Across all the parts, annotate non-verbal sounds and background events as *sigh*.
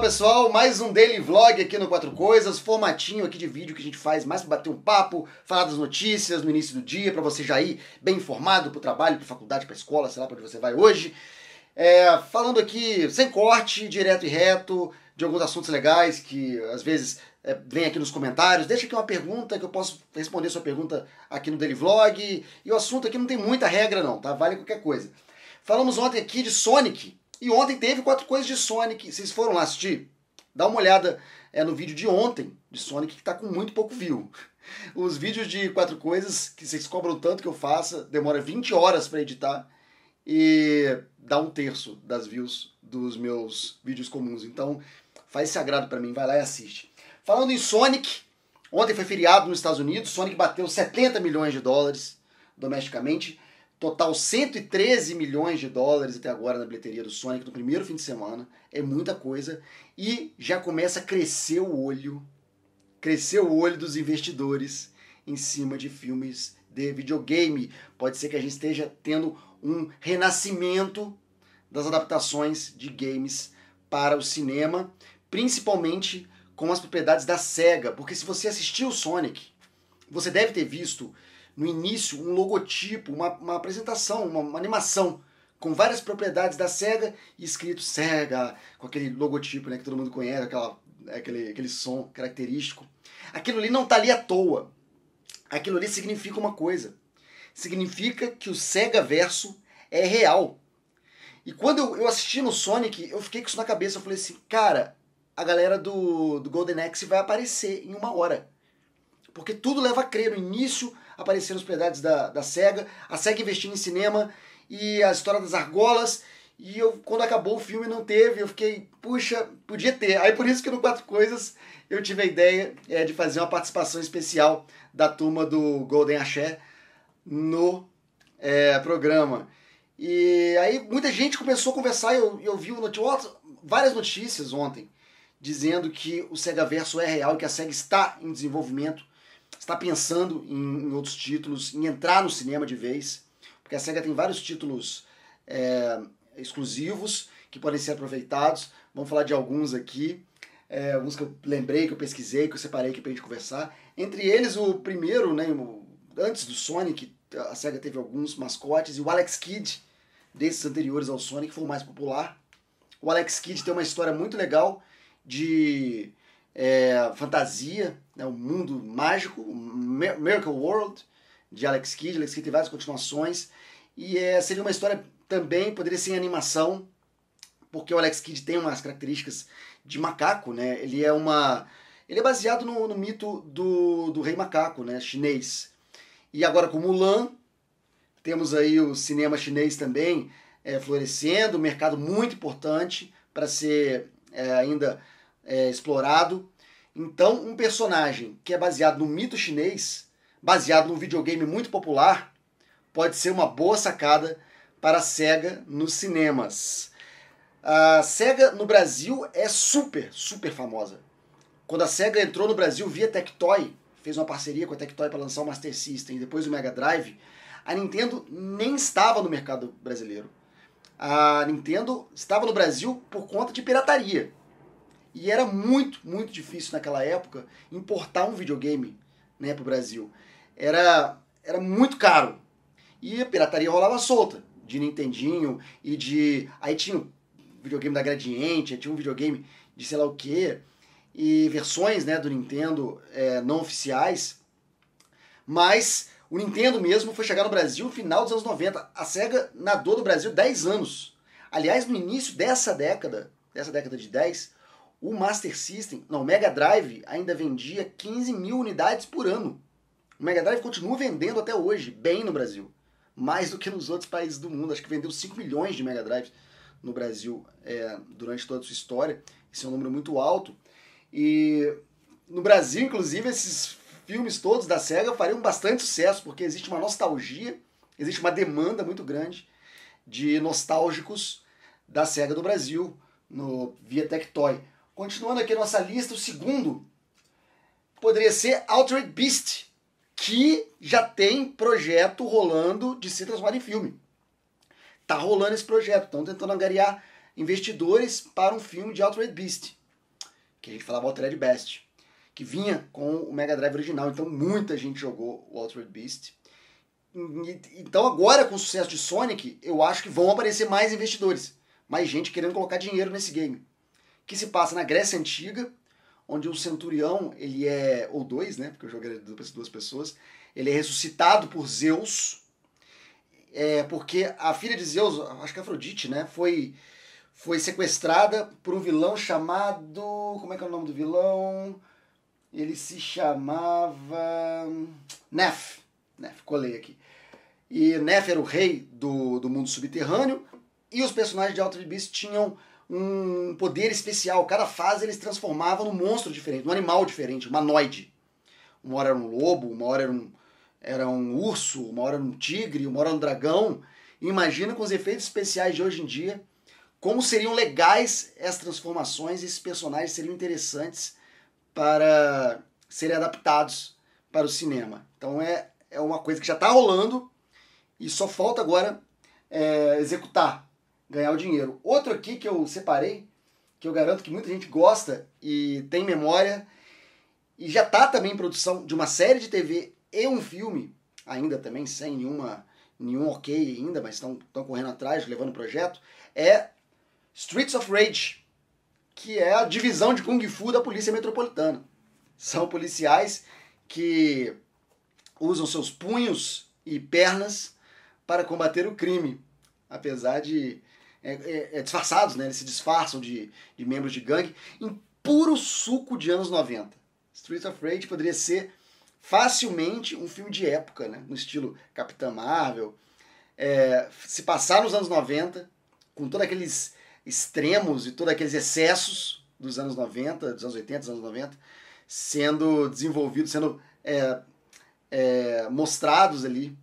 pessoal, mais um daily vlog aqui no Quatro Coisas, formatinho aqui de vídeo que a gente faz mais para bater um papo, falar das notícias no início do dia, para você já ir bem informado para o trabalho, a faculdade, a escola, sei lá para onde você vai hoje. É, falando aqui sem corte, direto e reto, de alguns assuntos legais que às vezes é, vem aqui nos comentários. Deixa aqui uma pergunta que eu posso responder sua pergunta aqui no Daily Vlog. E o assunto aqui não tem muita regra, não, tá? Vale qualquer coisa. Falamos ontem aqui de Sonic, e ontem teve quatro coisas de Sonic. Vocês foram lá assistir? Dá uma olhada é, no vídeo de ontem de Sonic, que tá com muito pouco view. *laughs* Os vídeos de quatro coisas, que vocês cobram tanto que eu faça, demora 20 horas para editar e dá um terço das views dos meus vídeos comuns. Então, faz sagrado para mim, vai lá e assiste. Falando em Sonic, ontem foi feriado nos Estados Unidos, Sonic bateu 70 milhões de dólares domesticamente. Total 113 milhões de dólares até agora na bilheteria do Sonic no primeiro fim de semana. É muita coisa. E já começa a crescer o olho, crescer o olho dos investidores em cima de filmes de videogame. Pode ser que a gente esteja tendo um renascimento das adaptações de games para o cinema, principalmente com as propriedades da SEGA. Porque se você assistiu o Sonic, você deve ter visto no início, um logotipo, uma, uma apresentação, uma, uma animação com várias propriedades da SEGA e escrito SEGA, com aquele logotipo né, que todo mundo conhece, aquela, aquele, aquele som característico. Aquilo ali não está ali à toa. Aquilo ali significa uma coisa. Significa que o SEGA Verso é real. E quando eu, eu assisti no Sonic, eu fiquei com isso na cabeça. Eu falei assim, cara, a galera do, do Golden Axe vai aparecer em uma hora. Porque tudo leva a crer. No início, aparecendo os pedaços da, da SEGA, a SEGA investindo em cinema e a história das argolas. E eu, quando acabou o filme, não teve. Eu fiquei, puxa, podia ter. Aí por isso que no Quatro Coisas eu tive a ideia é, de fazer uma participação especial da turma do Golden Axé no é, programa. E aí muita gente começou a conversar. Eu, eu vi várias notícias ontem dizendo que o Sega Verso é real que a Sega está em desenvolvimento está pensando em, em, outros títulos, em entrar no cinema de vez, porque a SEGA tem vários títulos é, exclusivos que podem ser aproveitados. Vamos falar de alguns aqui, é, alguns que eu lembrei, que eu pesquisei, que eu separei aqui pra gente conversar. Entre eles, o primeiro, né, antes do Sonic, a SEGA teve alguns mascotes, e o Alex Kidd, desses anteriores ao Sonic, foi o mais popular. O Alex Kidd tem uma história muito legal de é, fantasia, né, o mundo mágico, Miracle World, de Alex Kidd. Alex Kidd tem várias continuações. E é, seria uma história também, poderia ser em animação, porque o Alex Kidd tem umas características de macaco, né? Ele é uma... Ele é baseado no, no mito do, do rei macaco, né? Chinês. E agora com Mulan, temos aí o cinema chinês também é, florescendo, mercado muito importante para ser é, ainda é, explorado. Então, um personagem que é baseado no mito chinês, baseado num videogame muito popular, pode ser uma boa sacada para a SEGA nos cinemas. A SEGA no Brasil é super, super famosa. Quando a SEGA entrou no Brasil via Tectoy, fez uma parceria com a Tectoy para lançar o Master System e depois o Mega Drive, a Nintendo nem estava no mercado brasileiro. A Nintendo estava no Brasil por conta de pirataria. E era muito, muito difícil naquela época importar um videogame né, para o Brasil. Era, era muito caro. E a pirataria rolava solta, de Nintendinho e de. Aí tinha o videogame da Gradiente, tinha um videogame de sei lá o quê, e versões né, do Nintendo é, não oficiais. Mas o Nintendo mesmo foi chegar no Brasil no final dos anos 90. A SEGA nadou no Brasil 10 anos. Aliás, no início dessa década, dessa década de 10, o Master System, não, o Mega Drive ainda vendia 15 mil unidades por ano. O Mega Drive continua vendendo até hoje, bem no Brasil. Mais do que nos outros países do mundo. Acho que vendeu 5 milhões de Mega Drives no Brasil é, durante toda a sua história. Esse é um número muito alto. E no Brasil, inclusive, esses filmes todos da SEGA fariam bastante sucesso, porque existe uma nostalgia, existe uma demanda muito grande de nostálgicos da SEGA do Brasil no, via Tectoy. Continuando aqui a nossa lista, o segundo poderia ser Altered Beast, que já tem projeto rolando de ser transformado em filme. Tá rolando esse projeto, estão tentando angariar investidores para um filme de Altered Beast, que a gente falava Altered Beast, que vinha com o Mega Drive original, então muita gente jogou o Altered Beast. Então agora com o sucesso de Sonic, eu acho que vão aparecer mais investidores, mais gente querendo colocar dinheiro nesse game que se passa na Grécia Antiga, onde um centurião, ele é, ou dois, né, porque o jogo era de duas pessoas, ele é ressuscitado por Zeus, é, porque a filha de Zeus, acho que é Afrodite, né, foi, foi sequestrada por um vilão chamado, como é que é o nome do vilão? Ele se chamava Nef, Nef, colei aqui. E Nef era o rei do, do mundo subterrâneo, e os personagens de Alter Beast tinham um poder especial. Cada fase eles transformavam num monstro diferente, num animal diferente, humanoide. Uma hora era um lobo, uma hora era um, era um urso, uma hora era um tigre, uma hora era um dragão. imagina com os efeitos especiais de hoje em dia, como seriam legais essas transformações, e esses personagens seriam interessantes para serem adaptados para o cinema. Então é, é uma coisa que já está rolando e só falta agora é, executar ganhar o dinheiro. Outro aqui que eu separei, que eu garanto que muita gente gosta e tem memória, e já tá também em produção de uma série de TV e um filme, ainda também sem nenhuma nenhum ok ainda, mas estão correndo atrás, levando o projeto, é Streets of Rage, que é a divisão de Kung Fu da Polícia Metropolitana. São policiais que usam seus punhos e pernas para combater o crime, apesar de é, é, é, disfarçados, né? Eles se disfarçam de, de membros de gangue em puro suco de anos 90. Streets of Rage poderia ser facilmente um filme de época, né? No estilo Capitã Marvel. É, se passar nos anos 90, com todos aqueles extremos e todos aqueles excessos dos anos 90, dos anos 80, dos anos 90, sendo desenvolvidos, sendo é, é, mostrados ali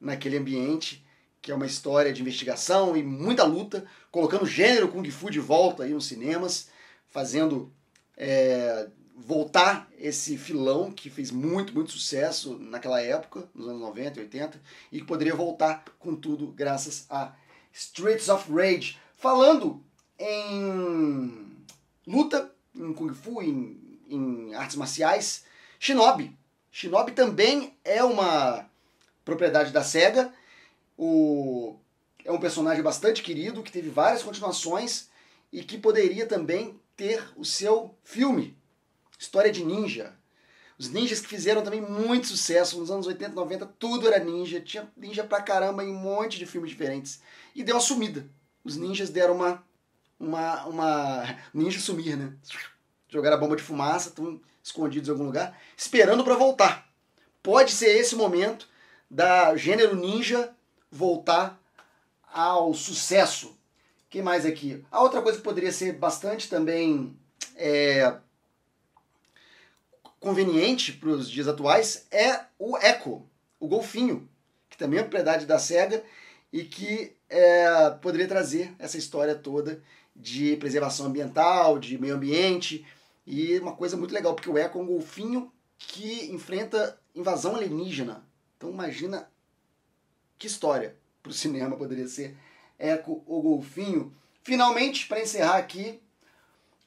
naquele ambiente que é uma história de investigação e muita luta, colocando o gênero Kung Fu de volta aí nos cinemas, fazendo é, voltar esse filão que fez muito, muito sucesso naquela época, nos anos 90, 80, e que poderia voltar com tudo graças a Streets of Rage. Falando em luta, em Kung Fu, em, em artes marciais, Shinobi. Shinobi também é uma propriedade da SEGA o, é um personagem bastante querido, que teve várias continuações e que poderia também ter o seu filme, História de Ninja. Os ninjas que fizeram também muito sucesso nos anos 80, 90, tudo era ninja, tinha ninja pra caramba em um monte de filmes diferentes. E deu uma sumida. Os ninjas deram uma. uma. uma. *laughs* ninja sumir, né? Jogaram a bomba de fumaça, estão escondidos em algum lugar, esperando para voltar. Pode ser esse momento da gênero ninja voltar ao sucesso. Quem mais aqui? A outra coisa que poderia ser bastante também é, conveniente para os dias atuais é o Echo, o golfinho, que também é propriedade da SEGA e que é, poderia trazer essa história toda de preservação ambiental, de meio ambiente e uma coisa muito legal, porque o Echo é um golfinho que enfrenta invasão alienígena. Então imagina que história para o cinema poderia ser Eco ou Golfinho. Finalmente, para encerrar aqui,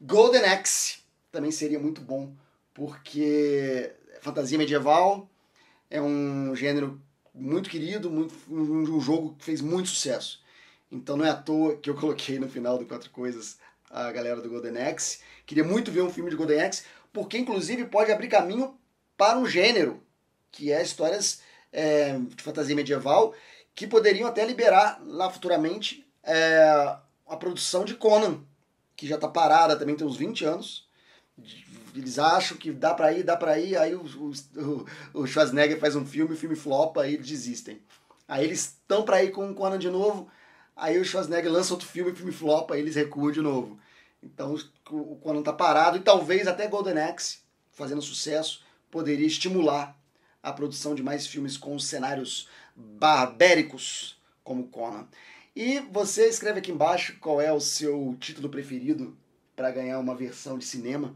Golden Axe também seria muito bom, porque é fantasia medieval é um gênero muito querido, muito, um jogo que fez muito sucesso. Então não é à toa que eu *laughs* coloquei no final do Quatro Coisas a galera do Golden Axe. Queria muito ver um filme de Golden Axe, porque inclusive pode abrir caminho para um gênero, que é histórias é, de fantasia medieval, que poderiam até liberar lá futuramente é, a produção de Conan, que já está parada também tem uns 20 anos. Eles acham que dá para ir, dá para ir, aí o, o, o, Schwarzenegger faz um filme, o filme flopa, aí eles desistem. Aí eles estão para ir com o Conan de novo, aí o Schwarzenegger lança outro filme, o filme flopa, aí eles recuam de novo. Então o Conan está parado e talvez até Golden Axe, fazendo sucesso, poderia estimular a produção de mais filmes com cenários barbéricos, como Conan. E você escreve aqui embaixo qual é o seu título preferido para ganhar uma versão de cinema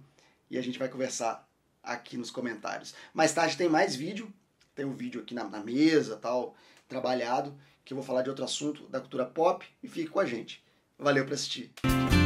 e a gente vai conversar aqui nos comentários. Mais tarde tem mais vídeo, tem um vídeo aqui na, na mesa, tal, trabalhado, que eu vou falar de outro assunto da cultura pop e fique com a gente. Valeu para assistir.